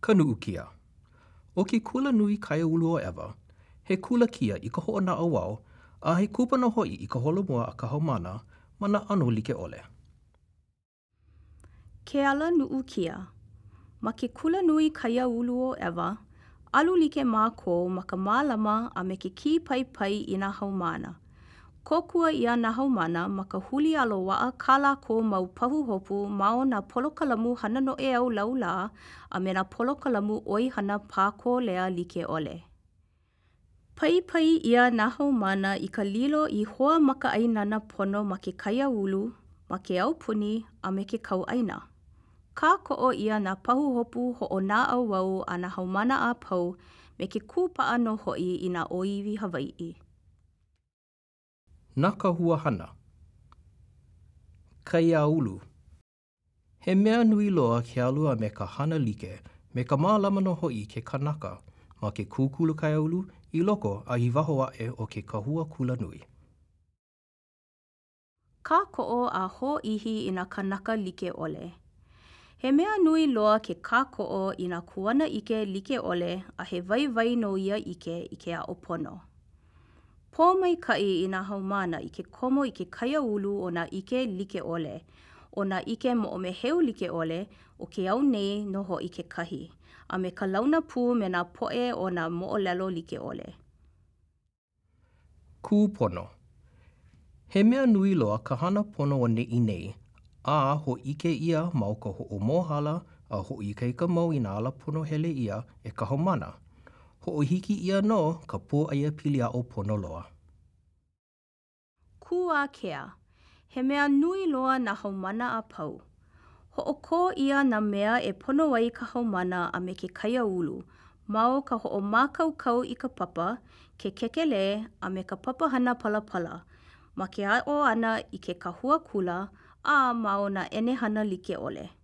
ka nuu kia. O ki kula nui kai ulu o ewa, he kula kia i ka hoa na awao, a he kupana hoi i ka holo mua a ka haumana ma na anu like ole. Ke ala nuu kia. Ma ke kula nui kai ulu o ewa, alu like mā kō ma ka mālama a me ke ki pai pai i na haumana. mana. kōkua ia na haumana ma ka huli aloa'a kala ko mau pahu hopu ma o nā polokalamu hana no e au lau a me nā polokalamu oi hana pāko lea like ole. Pai pai ia na haumana i ka lilo i hoa maka ainana pono ma ke kaia ulu, ma ke au puni a me ke kau aina. Kā o ia nā pahu hopu ho o nā au wau a nā haumana a pau me ke kūpaa no ho'i i nā oiwi Hawaii. nā ka hua hana. Kai a ulu. He mea nui loa ke alua me ka hana like, me ka mālama no hoi ke kanaka, ma ke kūkulu kai a ulu, i loko a i waho a e o ke kahua kula nui. Ka koo a ho ihi i nā kanaka like ole. He mea nui loa ke ka koo i nā kuana ike like ole a he vai vai no ia ike i ke a opono. pōmai mai kai i nā haumana i ke komo i ke kaia ulu o nā ike like ole, o nā ike mo o me heu like ole o ke au nei noho i ke kahi, a me ka launa pū me nā poe o nā mo o lelo like ole. Kūpono He mea nui loa ka hana pono o nei nei, a ho ike ia mau ka ho o mohala a ho ike i ka mau i nā ala pono hele ia e ka haumana. mana. ho o hiki ia no ka pō aia pili a o pono loa. Kua kea, he mea nui loa na haumana a pau. Ho o kō ia na mea e pono ai ka haumana a me ke kaia ulu, mau ka ho o mākau kau i ka papa, ke kekele a me ka papa hana pala pala, ma ke a o ana i ke kahua kula a mau na ene hana like ole.